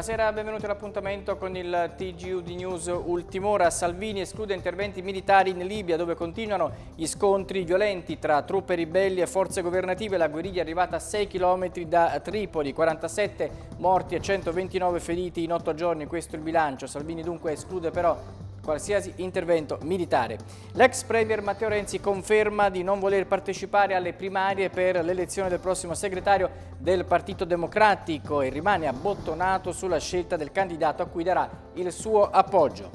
Buonasera, benvenuti all'appuntamento con il TGU di News Ultimora. Salvini esclude interventi militari in Libia dove continuano gli scontri violenti tra truppe ribelli e forze governative. La guerriglia è arrivata a 6 km da Tripoli, 47 morti e 129 feriti in 8 giorni, questo è il bilancio. Salvini dunque esclude però qualsiasi intervento militare. L'ex Premier Matteo Renzi conferma di non voler partecipare alle primarie per l'elezione del prossimo segretario del Partito Democratico e rimane abbottonato sulla scelta del candidato a cui darà il suo appoggio.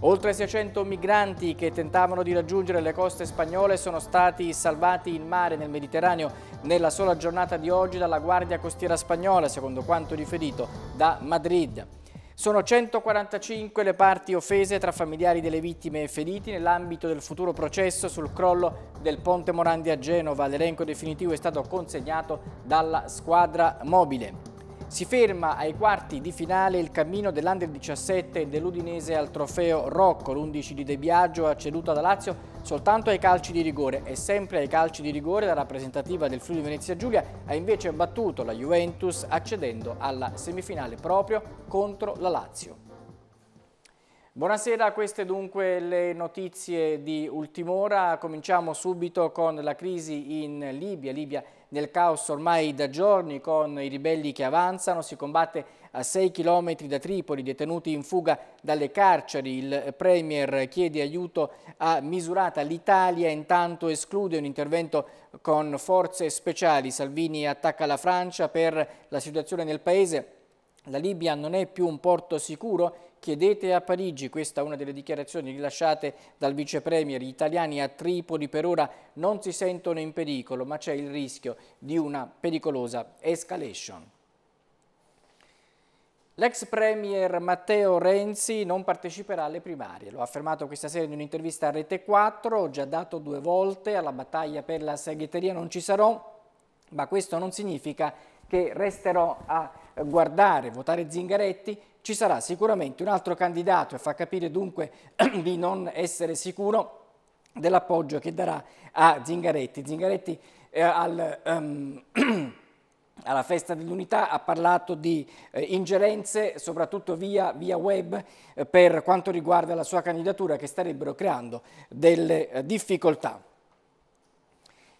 Oltre 600 migranti che tentavano di raggiungere le coste spagnole sono stati salvati in mare nel Mediterraneo nella sola giornata di oggi dalla Guardia Costiera Spagnola, secondo quanto riferito da Madrid. Sono 145 le parti offese tra familiari delle vittime e feriti nell'ambito del futuro processo sul crollo del ponte Morandi a Genova. L'elenco definitivo è stato consegnato dalla squadra mobile. Si ferma ai quarti di finale il cammino dell'Under 17 dell'Udinese al trofeo Rocco. L'11 di De Biagio ha ceduto da Lazio soltanto ai calci di rigore e sempre ai calci di rigore la rappresentativa del Friuli Venezia Giulia ha invece battuto la Juventus accedendo alla semifinale proprio contro la Lazio. Buonasera, queste dunque le notizie di ultim'ora. Cominciamo subito con la crisi in Libia. Libia nel caos ormai da giorni con i ribelli che avanzano, si combatte a 6 km da Tripoli, detenuti in fuga dalle carceri. Il Premier chiede aiuto a Misurata. L'Italia intanto esclude un intervento con forze speciali. Salvini attacca la Francia per la situazione nel paese. La Libia non è più un porto sicuro, Chiedete a Parigi, questa è una delle dichiarazioni rilasciate dal vicepremier, gli italiani a Tripoli per ora non si sentono in pericolo, ma c'è il rischio di una pericolosa escalation. L'ex premier Matteo Renzi non parteciperà alle primarie, lo ha affermato questa sera in un'intervista a Rete 4, ho già dato due volte alla battaglia per la segreteria, non ci sarò, ma questo non significa che resterò a guardare, votare Zingaretti ci sarà sicuramente un altro candidato e fa capire dunque di non essere sicuro dell'appoggio che darà a Zingaretti. Zingaretti eh, al, um, alla festa dell'unità ha parlato di eh, ingerenze soprattutto via, via web eh, per quanto riguarda la sua candidatura che starebbero creando delle eh, difficoltà.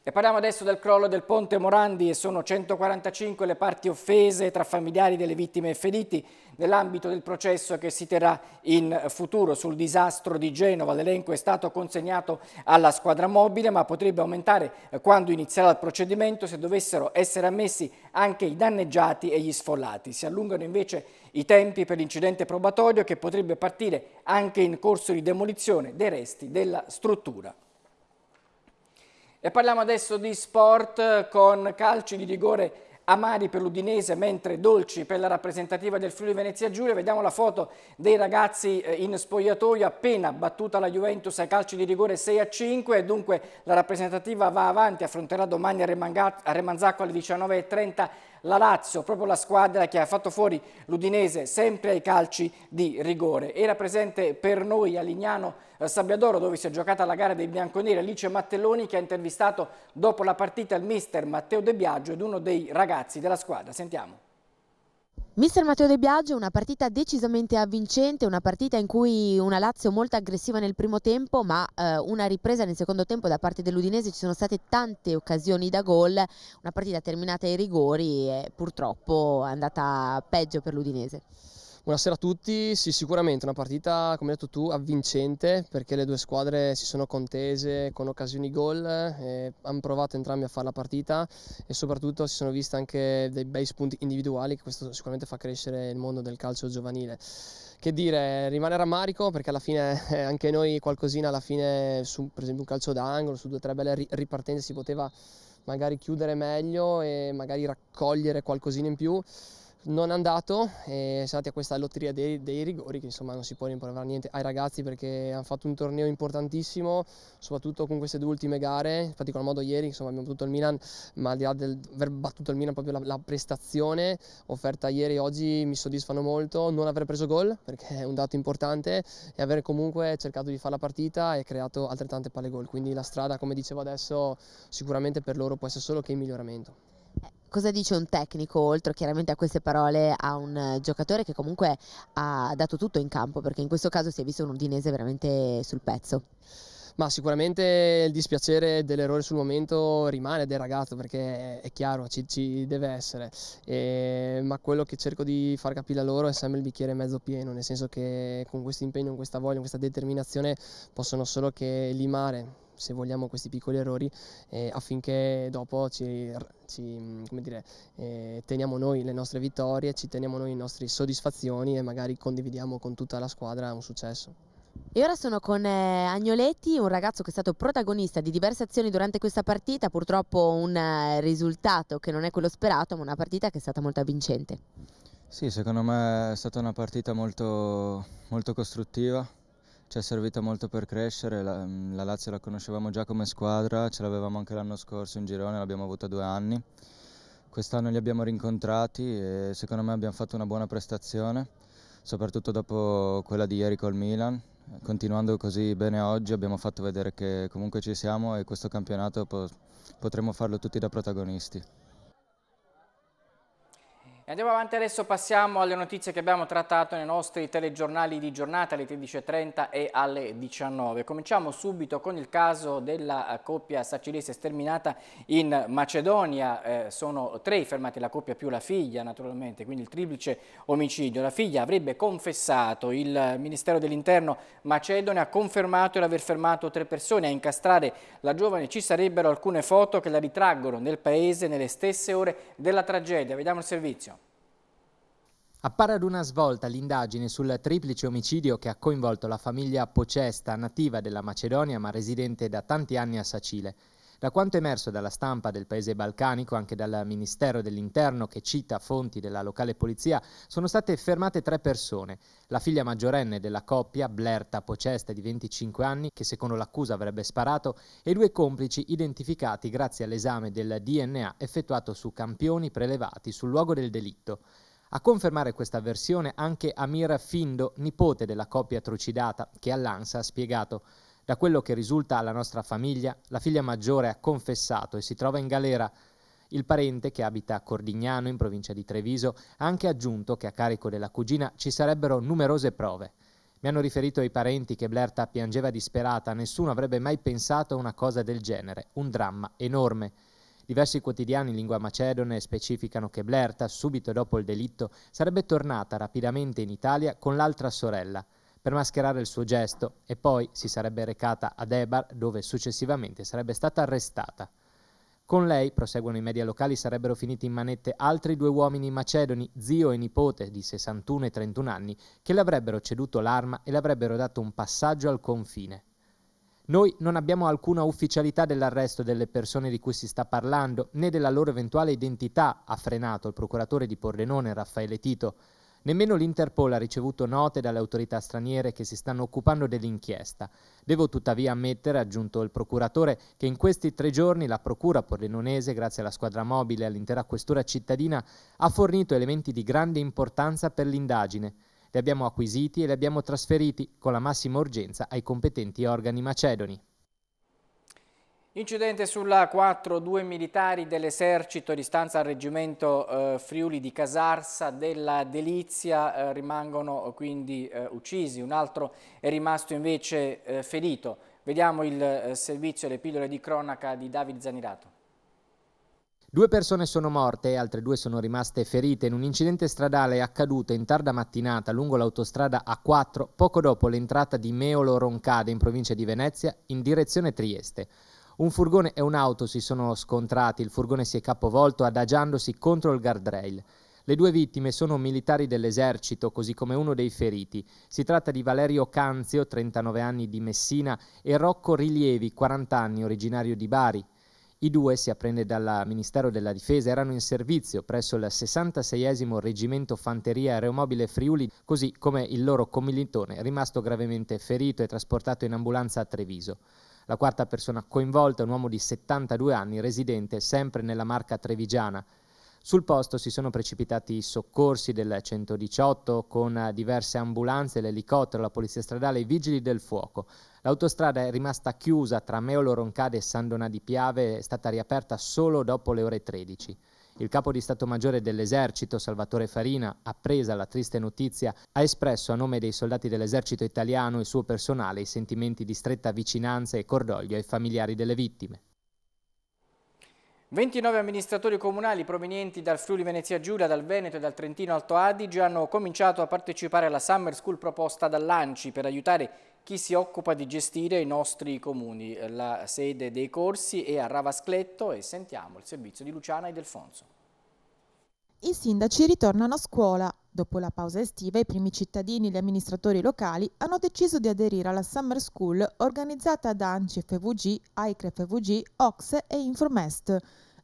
E parliamo adesso del crollo del ponte Morandi e sono 145 le parti offese tra familiari delle vittime e feriti nell'ambito del processo che si terrà in futuro sul disastro di Genova. L'elenco è stato consegnato alla squadra mobile ma potrebbe aumentare quando inizierà il procedimento se dovessero essere ammessi anche i danneggiati e gli sfollati. Si allungano invece i tempi per l'incidente probatorio che potrebbe partire anche in corso di demolizione dei resti della struttura. E parliamo adesso di sport con calci di rigore amari per l'Udinese mentre dolci per la rappresentativa del Friuli Venezia Giulia. Vediamo la foto dei ragazzi eh, in spogliatoio appena battuta la Juventus ai calci di rigore 6 a 5 dunque la rappresentativa va avanti, affronterà domani a Remanzacco alle 19.30 la Lazio, proprio la squadra che ha fatto fuori l'Udinese sempre ai calci di rigore. Era presente per noi a Lignano eh, Sabbiadoro dove si è giocata la gara dei bianconeri. Lì c'è Mattelloni che ha intervistato dopo la partita il mister Matteo De Biagio ed uno dei ragazzi della squadra. Sentiamo. Mister Matteo De Biagio, una partita decisamente avvincente, una partita in cui una Lazio molto aggressiva nel primo tempo ma eh, una ripresa nel secondo tempo da parte dell'Udinese, ci sono state tante occasioni da gol, una partita terminata ai rigori e purtroppo è andata peggio per l'Udinese. Buonasera a tutti, sì sicuramente una partita come hai detto tu avvincente perché le due squadre si sono contese con occasioni gol, eh, hanno provato entrambi a fare la partita e soprattutto si sono viste anche dei bei spunti individuali che questo sicuramente fa crescere il mondo del calcio giovanile. Che dire, rimane rammarico perché alla fine eh, anche noi qualcosina alla fine su per esempio un calcio d'angolo, su due o tre belle ripartenze si poteva magari chiudere meglio e magari raccogliere qualcosina in più non è andato e siamo andati a questa lotteria dei, dei, rigori che insomma non si può rimproverare niente ai ragazzi perché hanno fatto un torneo importantissimo soprattutto con queste due ultime gare in particolar modo ieri insomma abbiamo battuto il Milan ma al di là di aver battuto il Milan proprio la, la prestazione offerta ieri e oggi mi soddisfano molto non aver preso gol perché è un dato importante e aver comunque cercato di fare la partita e creato altrettante palle gol quindi la strada come dicevo adesso sicuramente per loro può essere solo che in miglioramento cosa dice un tecnico oltre chiaramente a queste parole a un eh, giocatore che comunque ha dato tutto in campo perché in questo caso si è visto un udinese veramente sul pezzo? Ma sicuramente il dispiacere dell'errore sul momento rimane del ragazzo perché è chiaro, ci, ci deve essere, e, ma quello che cerco di far capire a loro è sempre il bicchiere mezzo pieno, nel senso che con questo impegno, con questa voglia, con questa determinazione possono solo che limare se vogliamo, questi piccoli errori eh, affinché dopo ci, ci mm, dire, eh, teniamo noi le nostre vittorie, ci teniamo noi le nostre soddisfazioni e magari condividiamo con tutta la squadra un successo. E ora sono con eh, Agnoletti, un ragazzo che è stato protagonista di diverse azioni durante questa partita, purtroppo un eh, risultato che non è quello sperato, ma una partita che è stata molto avvincente. Sì, secondo me è stata una partita molto, molto costruttiva, ci è servita molto per crescere, la, mm, la Lazio la conoscevamo già come squadra, ce l'avevamo anche l'anno scorso in girone, l'abbiamo avuta due anni, quest'anno li abbiamo rincontrati e secondo me abbiamo fatto una buona prestazione, soprattutto dopo quella di ieri col Milan, continuando così bene oggi abbiamo fatto vedere che comunque ci siamo e questo campionato po- potremo farlo tutti da protagonisti. E andiamo avanti adesso, passiamo alle notizie che abbiamo trattato nei nostri telegiornali di giornata alle 13.30 e alle 19. Cominciamo subito con il caso della eh, coppia sacilese sterminata in Macedonia. Eh, sono tre i fermati, la coppia più la figlia naturalmente, quindi il triplice omicidio. La figlia avrebbe confessato, il Ministero dell'Interno macedone ha confermato di aver fermato tre persone. A incastrare la giovane ci sarebbero alcune foto che la ritraggono nel paese nelle stesse ore della tragedia. Vediamo il servizio. Appare ad una svolta l'indagine sul triplice omicidio che ha coinvolto la famiglia Pocesta, nativa della Macedonia ma residente da tanti anni a Sacile. Da quanto emerso dalla stampa del paese balcanico, anche dal Ministero dell'Interno che cita fonti della locale polizia, sono state fermate tre persone. La figlia maggiorenne della coppia, Blerta Pocesta di 25 anni, che secondo l'accusa avrebbe sparato, e due complici identificati grazie all'esame del DNA effettuato su campioni prelevati sul luogo del delitto. A confermare questa versione anche Amir Findo, nipote della coppia trucidata, che all'ANSA ha spiegato da quello che risulta alla nostra famiglia, la figlia maggiore ha confessato e si trova in galera. Il parente, che abita a Cordignano, in provincia di Treviso, ha anche aggiunto che a carico della cugina ci sarebbero numerose prove. Mi hanno riferito i parenti che Blerta piangeva disperata, nessuno avrebbe mai pensato a una cosa del genere, un dramma enorme. Diversi quotidiani in lingua macedone specificano che Blerta, subito dopo il delitto, sarebbe tornata rapidamente in Italia con l'altra sorella per mascherare il suo gesto e poi si sarebbe recata ad Ebar dove successivamente sarebbe stata arrestata. Con lei, proseguono i media locali, sarebbero finiti in manette altri due uomini macedoni, zio e nipote di 61 e 31 anni, che le avrebbero ceduto l'arma e le avrebbero dato un passaggio al confine. Noi non abbiamo alcuna ufficialità dell'arresto delle persone di cui si sta parlando, né della loro eventuale identità, ha frenato il procuratore di Pordenone Raffaele Tito. Nemmeno l'Interpol ha ricevuto note dalle autorità straniere che si stanno occupando dell'inchiesta. Devo tuttavia ammettere, ha aggiunto il procuratore, che in questi tre giorni la Procura pordenonese, grazie alla squadra mobile e all'intera questura cittadina, ha fornito elementi di grande importanza per l'indagine. Li abbiamo acquisiti e li abbiamo trasferiti con la massima urgenza ai competenti organi macedoni. Incidente sulla 4, due militari dell'esercito di stanza al reggimento eh, Friuli di Casarsa della Delizia eh, rimangono quindi eh, uccisi, un altro è rimasto invece eh, ferito. Vediamo il eh, servizio e le pillole di cronaca di David Zanirato. Due persone sono morte e altre due sono rimaste ferite in un incidente stradale accaduto in tarda mattinata lungo l'autostrada A4 poco dopo l'entrata di Meolo Roncade in provincia di Venezia in direzione Trieste. Un furgone e un'auto si sono scontrati, il furgone si è capovolto adagiandosi contro il guardrail. Le due vittime sono militari dell'esercito, così come uno dei feriti. Si tratta di Valerio Canzio, 39 anni di Messina, e Rocco Rilievi, 40 anni, originario di Bari, i due, si apprende dal Ministero della Difesa, erano in servizio presso il 66 Reggimento Fanteria Aeromobile Friuli, così come il loro commilitone, rimasto gravemente ferito e trasportato in ambulanza a Treviso. La quarta persona coinvolta è un uomo di 72 anni, residente sempre nella marca trevigiana, sul posto si sono precipitati i soccorsi del 118 con diverse ambulanze, l'elicottero, la polizia stradale e i vigili del fuoco. L'autostrada è rimasta chiusa tra Meolo Roncade e San Donà di Piave, è stata riaperta solo dopo le ore 13. Il capo di Stato Maggiore dell'Esercito, Salvatore Farina, appresa la triste notizia, ha espresso a nome dei soldati dell'esercito italiano e suo personale i sentimenti di stretta vicinanza e cordoglio ai familiari delle vittime. 29 amministratori comunali provenienti dal Friuli Venezia Giulia, dal Veneto e dal Trentino Alto Adige hanno cominciato a partecipare alla Summer School proposta dall'ANCI per aiutare chi si occupa di gestire i nostri comuni. La sede dei corsi è a Ravascletto e sentiamo il servizio di Luciana e Delfonso i sindaci ritornano a scuola. Dopo la pausa estiva, i primi cittadini e gli amministratori locali hanno deciso di aderire alla Summer School organizzata da ANCI FVG, AICRE FVG, OXE e Informest.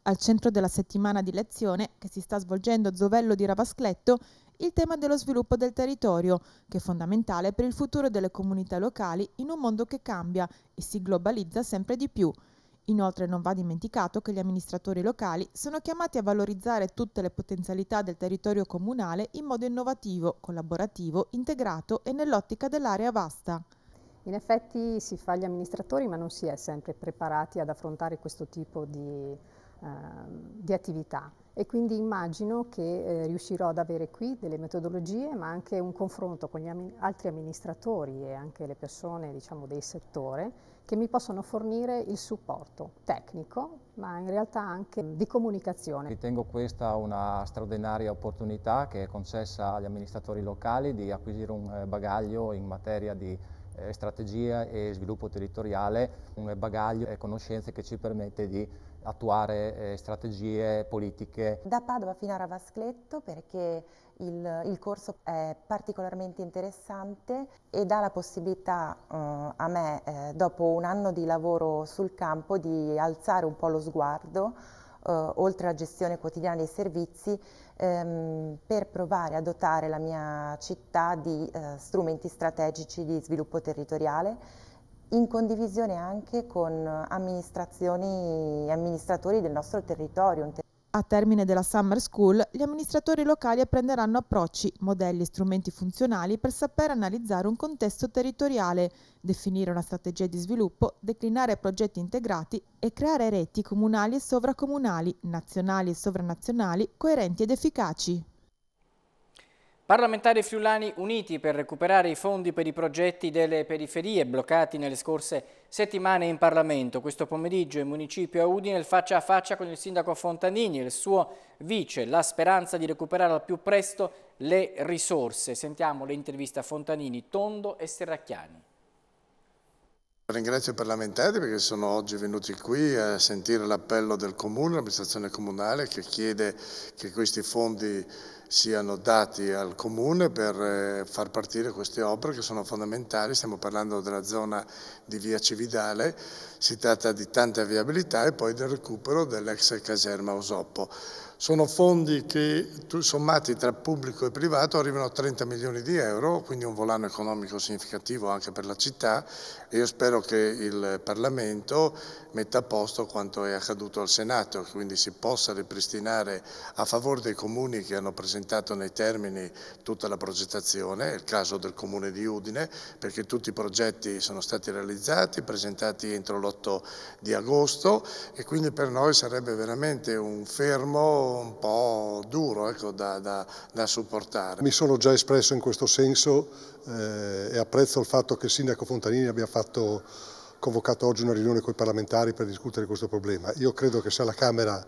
Al centro della settimana di lezione, che si sta svolgendo a Zovello di Ravascletto, il tema dello sviluppo del territorio, che è fondamentale per il futuro delle comunità locali in un mondo che cambia e si globalizza sempre di più. Inoltre non va dimenticato che gli amministratori locali sono chiamati a valorizzare tutte le potenzialità del territorio comunale in modo innovativo, collaborativo, integrato e nell'ottica dell'area vasta. In effetti si fa gli amministratori ma non si è sempre preparati ad affrontare questo tipo di, eh, di attività e quindi immagino che eh, riuscirò ad avere qui delle metodologie ma anche un confronto con gli altri amministratori e anche le persone diciamo, del settore che mi possono fornire il supporto tecnico, ma in realtà anche di comunicazione. Ritengo questa una straordinaria opportunità che è concessa agli amministratori locali di acquisire un eh, bagaglio in materia di eh, strategia e sviluppo territoriale, un bagaglio e conoscenze che ci permette di attuare eh, strategie politiche. Da Padova fino a Ravascletto perché il, il, corso è particolarmente interessante e dà la possibilità eh, a me, eh, dopo un anno di lavoro sul campo, di alzare un po' lo sguardo, eh, oltre alla gestione quotidiana dei servizi, ehm, per provare a dotare la mia città di eh, strumenti strategici di sviluppo territoriale in condivisione anche con amministrazioni, e amministratori del nostro territorio. A termine della Summer School, gli amministratori locali apprenderanno approcci, modelli e strumenti funzionali per saper analizzare un contesto territoriale, definire una strategia di sviluppo, declinare progetti integrati e creare reti comunali e sovracomunali, nazionali e sovranazionali coerenti ed efficaci. Parlamentari friulani uniti per recuperare i fondi per i progetti delle periferie bloccati nelle scorse settimane in Parlamento. Questo pomeriggio il municipio a Udine il faccia a faccia con il sindaco Fontanini e il suo vice, la speranza di recuperare al più presto le risorse. Sentiamo l'intervista a Fontanini, Tondo e Serracchiani. Ringrazio i parlamentari perché sono oggi venuti qui a sentire l'appello del Comune, l'amministrazione comunale che chiede che questi fondi siano dati al Comune per eh, far partire queste opere che sono fondamentali, stiamo parlando della zona di via Cividale, si tratta di tanta viabilità e poi del recupero dell'ex caserma Osoppo. Sono fondi che sommati tra pubblico e privato arrivano a 30 milioni di euro, quindi un volano economico significativo anche per la città e io spero che il Parlamento metta a posto quanto è accaduto al Senato, quindi si possa ripristinare a favore dei comuni che hanno presentato nei termini tutta la progettazione, è il caso del comune di Udine, perché tutti i progetti sono stati realizzati, presentati entro l'8 di agosto e quindi per noi sarebbe veramente un fermo un po' duro ecco, da, da, da, supportare. Mi sono già espresso in questo senso eh, e apprezzo il fatto che il Sindaco Fontanini abbia fatto, convocato oggi una riunione con i parlamentari per discutere questo problema. Io credo che se alla Camera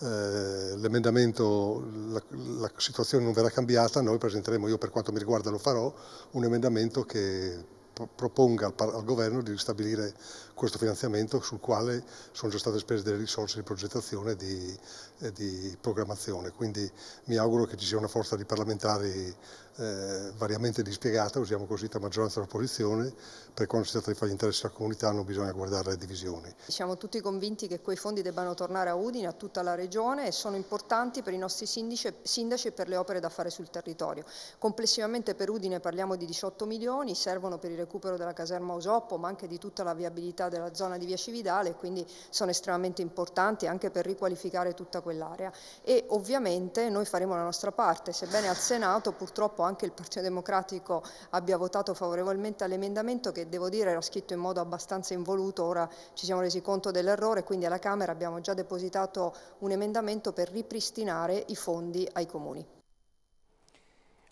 eh, l'emendamento, la, la situazione non verrà cambiata, noi presenteremo, io per quanto mi riguarda lo farò, un emendamento che proponga al, al, governo di ristabilire questo finanziamento sul quale sono già state spese delle risorse di progettazione e di, eh, di programmazione. Quindi mi auguro che ci sia una forza di parlamentari eh, variamente dispiegata, usiamo così tra maggioranza e opposizione, per quando si tratta di fare gli interessi della comunità non bisogna guardare le divisioni. Siamo tutti convinti che quei fondi debbano tornare a Udine, a tutta la regione e sono importanti per i nostri sindice, sindaci e per le opere da fare sul territorio. Complessivamente per Udine parliamo di 18 milioni, servono per il recupero della caserma Osoppo ma anche di tutta la viabilità della zona di via Cividale, quindi sono estremamente importanti anche per riqualificare tutta quell'area e ovviamente noi faremo la nostra parte, sebbene al Senato purtroppo anche anche il Partito Democratico abbia votato favorevolmente all'emendamento che devo dire era scritto in modo abbastanza involuto, ora ci siamo resi conto dell'errore, quindi alla Camera abbiamo già depositato un emendamento per ripristinare i fondi ai comuni.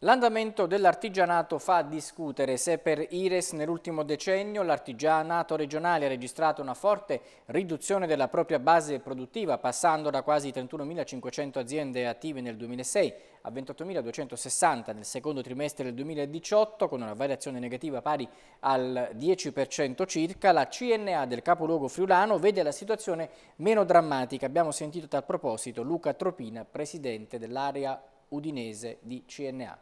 L'andamento dell'artigianato fa discutere se per Ires nell'ultimo decennio l'artigianato regionale ha registrato una forte riduzione della propria base produttiva, passando da quasi 31.500 aziende attive nel 2006 a 28.260 nel secondo trimestre del 2018, con una variazione negativa pari al 10% circa. La CNA del capoluogo friulano vede la situazione meno drammatica. Abbiamo sentito a tal proposito Luca Tropina, presidente dell'area udinese di CNA.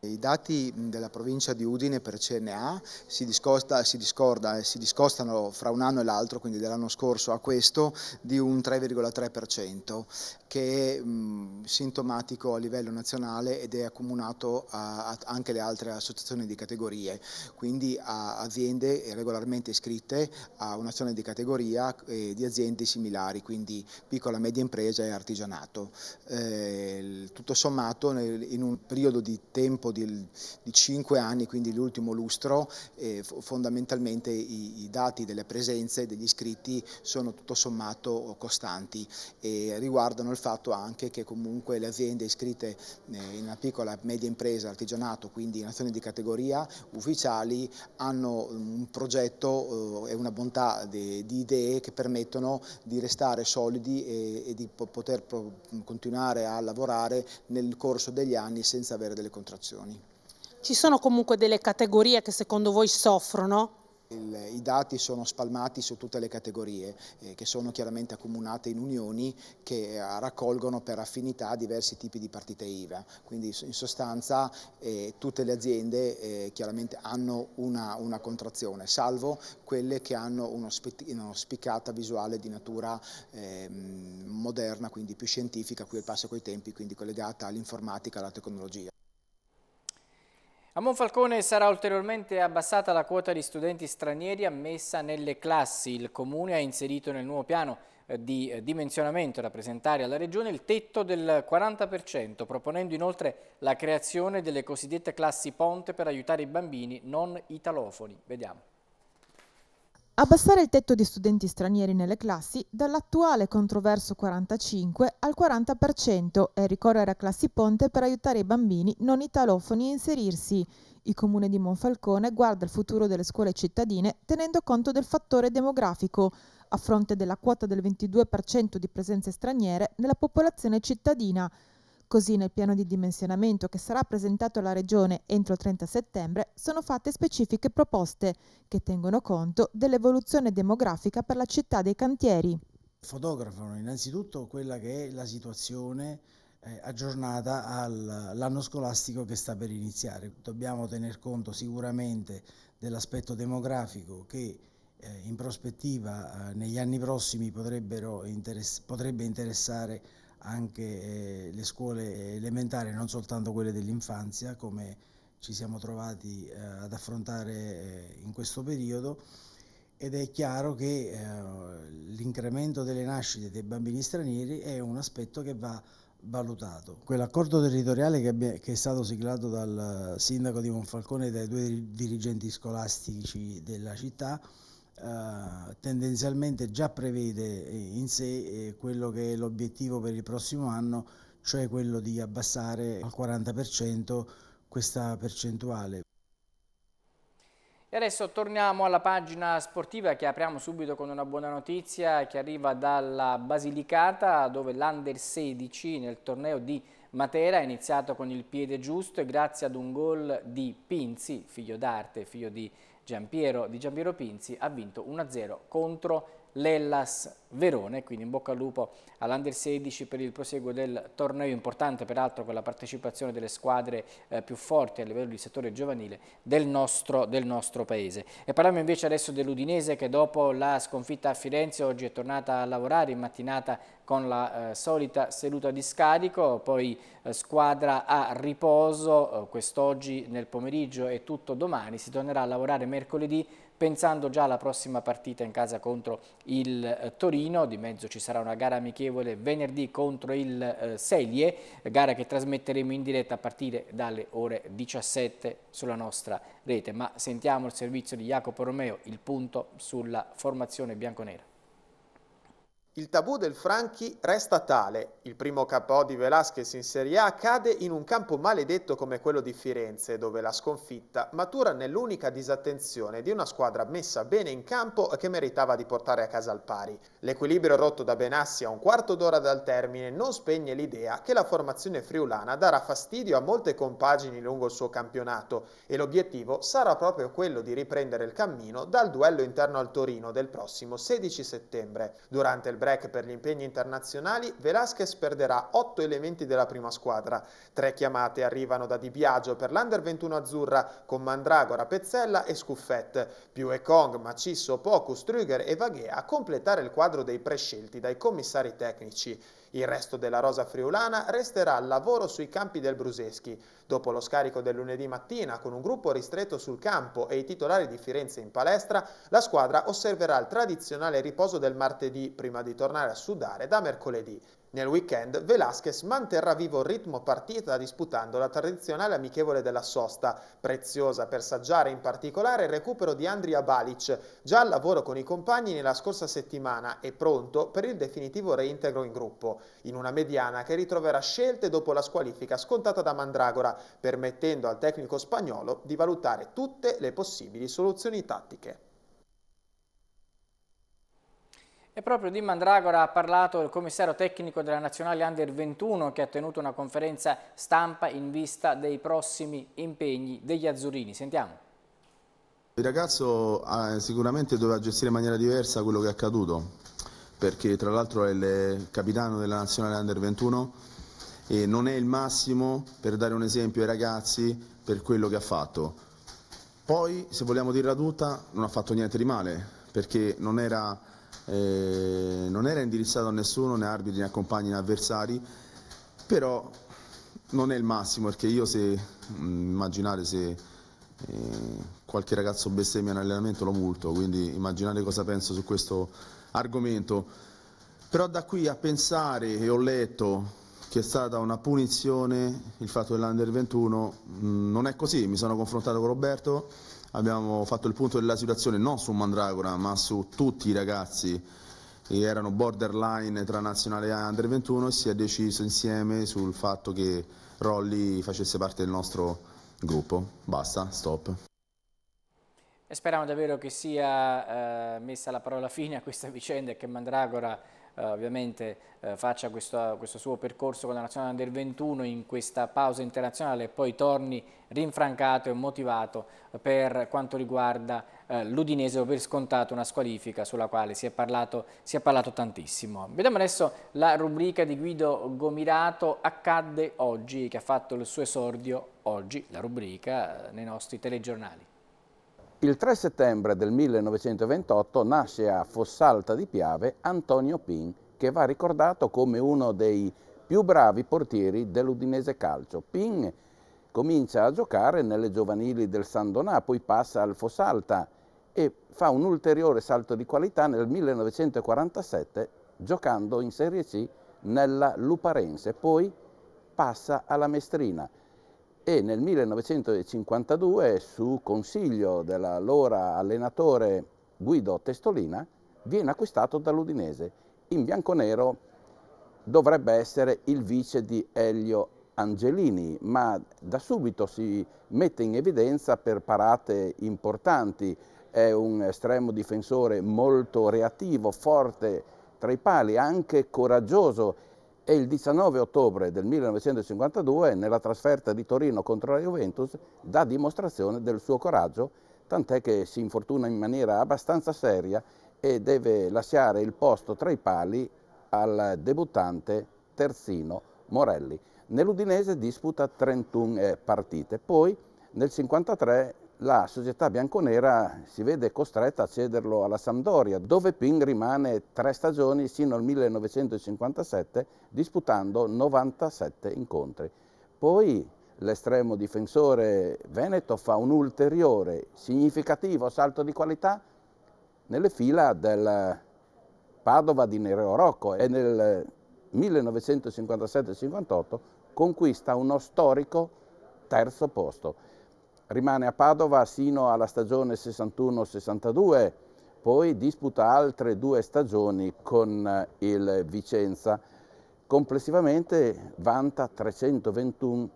I dati della provincia di Udine per CNA si, discosta, si, discorda, eh, si discostano fra un anno e l'altro, quindi dell'anno scorso a questo, di un 3,3% che è mh, sintomatico a livello nazionale ed è accomunato a, a anche le altre associazioni di categorie, quindi a aziende regolarmente iscritte a un'azione di categoria eh, di aziende similari, quindi piccola, media impresa e artigianato. Eh, tutto sommato nel, in un periodo di tempo di, di 5 anni, quindi l'ultimo lustro, eh, fondamentalmente i, i, dati delle presenze degli iscritti sono tutto sommato costanti e riguardano il il fatto anche che comunque le aziende iscritte eh, in una piccola e media impresa, artigianato, quindi in azioni di categoria, ufficiali, hanno mm, un progetto eh, e una bontà di, idee che permettono di restare solidi e, di poter continuare a lavorare nel corso degli anni senza avere delle contrazioni. Ci sono comunque delle categorie che secondo voi soffrono? Il, I dati sono spalmati su tutte le categorie eh, che sono chiaramente accomunate in unioni che eh, raccolgono per affinità diversi tipi di partite IVA, quindi in sostanza eh, tutte le aziende eh, chiaramente hanno una, una, contrazione, salvo quelle che hanno uno una spiccata visuale di natura ehm, moderna, quindi più scientifica, qui è il passo coi tempi, quindi collegata all'informatica, e alla tecnologia. A Monfalcone sarà ulteriormente abbassata la quota di studenti stranieri ammessa nelle classi. Il Comune ha inserito nel nuovo piano eh, di eh, dimensionamento da presentare alla Regione il tetto del 40%, proponendo inoltre la creazione delle cosiddette classi ponte per aiutare i bambini non italofoni. Vediamo. Abbassare il tetto di studenti stranieri nelle classi dall'attuale controverso 45 al 40% e ricorrere a classi ponte per aiutare i bambini non italofoni a inserirsi. Il comune di Monfalcone guarda il futuro delle scuole cittadine tenendo conto del fattore demografico, a fronte della quota del 22% di presenze straniere nella popolazione cittadina Così nel piano di dimensionamento che sarà presentato alla Regione entro il 30 settembre sono fatte specifiche proposte che tengono conto dell'evoluzione demografica per la città dei cantieri. Fotografano innanzitutto quella che è la situazione eh, aggiornata all'anno scolastico che sta per iniziare. Dobbiamo tener conto sicuramente dell'aspetto demografico che eh, in prospettiva eh, negli anni prossimi interess potrebbe interessare anche eh, le scuole elementari, non soltanto quelle dell'infanzia, come ci siamo trovati eh, ad affrontare eh, in questo periodo ed è chiaro che l'incremento delle nascite dei bambini stranieri è un aspetto che va valutato. Quell'accordo territoriale che, è stato siglato dal sindaco di Monfalcone e dai due dirigenti scolastici della città eh, tendenzialmente già prevede eh, in sé eh, quello che è l'obiettivo per il prossimo anno, cioè quello di abbassare al 40% questa percentuale. E adesso torniamo alla pagina sportiva che apriamo subito con una buona notizia che arriva dalla Basilicata dove l'Under 16 nel torneo di Matera ha iniziato con il piede giusto e grazie ad un gol di Pinzi, figlio d'arte, figlio di Giampiero di Giampiero Pinzi ha vinto 1-0 contro l'Ellas Verone, quindi in bocca al lupo all'Under 16 per il proseguo del torneo, importante peraltro con la partecipazione delle squadre eh, più forti a livello di settore giovanile del nostro, del nostro paese. E parliamo invece adesso dell'Udinese che dopo la sconfitta a Firenze oggi è tornata a lavorare in mattinata con la eh, solita seduta di scarico, poi eh, squadra a riposo, eh, quest'oggi nel pomeriggio e tutto domani, si tornerà a lavorare mercoledì pensando già alla prossima partita in casa contro il eh, Torino, di mezzo ci sarà una gara amichevole venerdì contro il eh, Selie, gara che trasmetteremo in diretta a partire dalle ore 17 sulla nostra rete, ma sentiamo il servizio di Jacopo Romeo, il punto sulla formazione bianconera. Il tabù del Franchi resta tale. Il primo KO di Velasquez in Serie A cade in un campo maledetto come quello di Firenze, dove la sconfitta matura nell'unica disattenzione di una squadra messa bene in campo e che meritava di portare a casa il pari. L'equilibrio rotto da Benassi a un quarto d'ora dal termine non spegne l'idea che la formazione friulana darà fastidio a molte compagini lungo il suo campionato e l'obiettivo sarà proprio quello di riprendere il cammino dal duello interno al Torino del prossimo 16 settembre. Durante il break per gli impegni internazionali, Velasquez perderà otto elementi della prima squadra. Tre chiamate arrivano da Di Biagio per l'Under 21 azzurra con Mandragora, Pezzella e Scuffet, più Kong, Macisso, Pocu, Strüger e Vaghe a completare il quadro dei prescelti dai commissari tecnici. Il resto della rosa friulana resterà al lavoro sui campi del Bruseschi. Dopo lo scarico del lunedì mattina, con un gruppo ristretto sul campo e i titolari di Firenze in palestra, la squadra osserverà il tradizionale riposo del martedì prima di tornare a sudare da mercoledì. Nel weekend Velasquez manterrà vivo il ritmo partita disputando la tradizionale amichevole della sosta, preziosa per saggiare in particolare il recupero di Andrea Balic, già al lavoro con i compagni nella scorsa settimana e pronto per il definitivo reintegro in gruppo, in una mediana che ritroverà scelte dopo la squalifica scontata da Mandragora, permettendo al tecnico spagnolo di valutare tutte le possibili soluzioni tattiche. E proprio di Mandragora ha parlato il commissario tecnico della Nazionale Under 21 che ha tenuto una conferenza stampa in vista dei prossimi impegni degli Azzurini. Sentiamo. Il ragazzo ah, sicuramente doveva gestire in maniera diversa quello che è accaduto, perché tra l'altro è il capitano della Nazionale Under 21 e non è il massimo per dare un esempio ai ragazzi per quello che ha fatto. Poi, se vogliamo dirla tutta, non ha fatto niente di male, perché non era eh, non era indirizzato a nessuno, né arbitri né compagni né avversari, però non è il massimo perché io se mm, immaginare se eh, qualche ragazzo bestemmia in allenamento lo multo, quindi immaginare cosa penso su questo argomento. Però da qui a pensare, e ho letto che è stata una punizione il fatto dell'Under 21, mh, mm, non è così, mi sono confrontato con Roberto, abbiamo fatto il punto della situazione non su Mandragora ma su tutti i ragazzi che erano borderline tra Nazionale A e Under 21 e si è deciso insieme sul fatto che Rolli facesse parte del nostro gruppo. Basta, stop. E speriamo davvero che sia eh, messa la parola fine a questa vicenda e che Mandragora eh, ovviamente eh, faccia questo, questo, suo percorso con la Nazionale Under 21 in questa pausa internazionale e poi torni rinfrancato e motivato per quanto riguarda eh, l'Udinese o per scontato una squalifica sulla quale si è, parlato, si è parlato tantissimo. Vediamo adesso la rubrica di Guido Gomirato Accadde oggi che ha fatto il suo esordio oggi, la rubrica eh, nei nostri telegiornali. Il 3 settembre del 1928 nasce a Fossalta di Piave Antonio Pin, che va ricordato come uno dei più bravi portieri dell'Udinese Calcio. Pin comincia a giocare nelle giovanili del San Donà, poi passa al Fossalta e fa un ulteriore salto di qualità nel 1947 giocando in Serie C nella Luparense, poi passa alla Mestrina e nel 1952 su consiglio dell'allora allenatore Guido Testolina viene acquistato dall'Udinese. In bianconero dovrebbe essere il vice di Elio Angelini, ma da subito si mette in evidenza per parate importanti. È un estremo difensore molto reattivo, forte tra i pali, anche coraggioso e il 19 ottobre del 1952 nella trasferta di Torino contro la Juventus dà dimostrazione del suo coraggio, tant'è che si infortuna in maniera abbastanza seria e deve lasciare il posto tra i pali al debuttante terzino Morelli. Nell'Udinese disputa 31 partite, poi nel 1953 la società bianconera si vede costretta a cederlo alla Sampdoria, dove Ping rimane tre stagioni sino al 1957 disputando 97 incontri. Poi l'estremo difensore Veneto fa un ulteriore significativo salto di qualità nelle fila del Padova di Nereo Rocco e nel 1957-58 conquista uno storico terzo posto rimane a Padova sino alla stagione 61-62, poi disputa altre due stagioni con eh, il Vicenza. Complessivamente vanta 321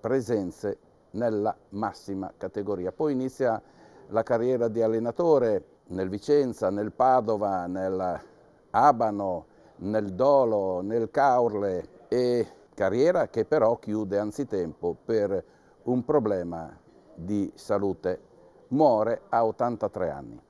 presenze nella massima categoria. Poi inizia la carriera di allenatore nel Vicenza, nel Padova, nel Abano, nel Dolo, nel Caorle e carriera che però chiude anzitempo per un problema di salute. Muore a 83 anni.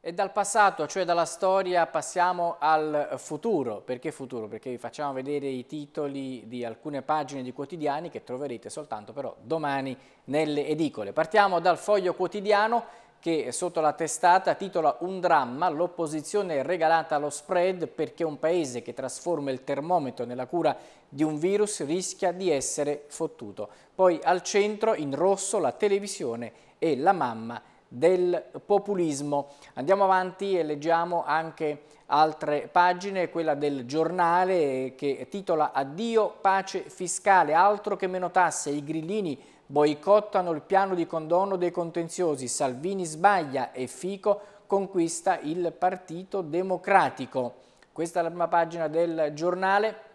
E dal passato, cioè dalla storia, passiamo al futuro. Perché futuro? Perché vi facciamo vedere i titoli di alcune pagine di quotidiani che troverete soltanto però domani nelle edicole. Partiamo dal foglio quotidiano che sotto la testata titola Un dramma, l'opposizione è regalata allo spread perché un paese che trasforma il termometro nella cura di un virus rischia di essere fottuto. Poi al centro in rosso la televisione e la mamma del populismo. Andiamo avanti e leggiamo anche altre pagine, quella del giornale che titola Addio pace fiscale, altro che meno tasse, i grillini boicottano il piano di condono dei contenziosi, Salvini sbaglia e Fico conquista il Partito Democratico. Questa è la prima pagina del giornale.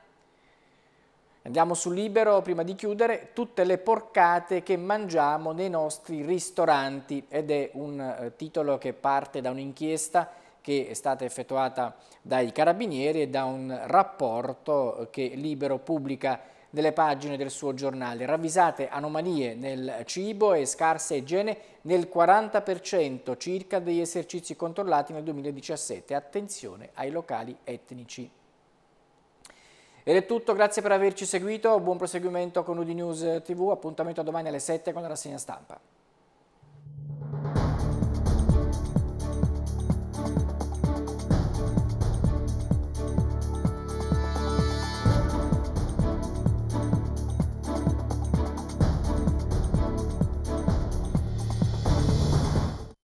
Andiamo su Libero, prima di chiudere, tutte le porcate che mangiamo nei nostri ristoranti ed è un eh, titolo che parte da un'inchiesta che è stata effettuata dai carabinieri e da un rapporto eh, che Libero pubblica delle pagine del suo giornale. Ravvisate anomalie nel cibo e scarse igiene nel 40% circa degli esercizi controllati nel 2017. Attenzione ai locali etnici. Ed è tutto, grazie per averci seguito, buon proseguimento con UdiNews TV, appuntamento domani alle 7 con la rassegna stampa.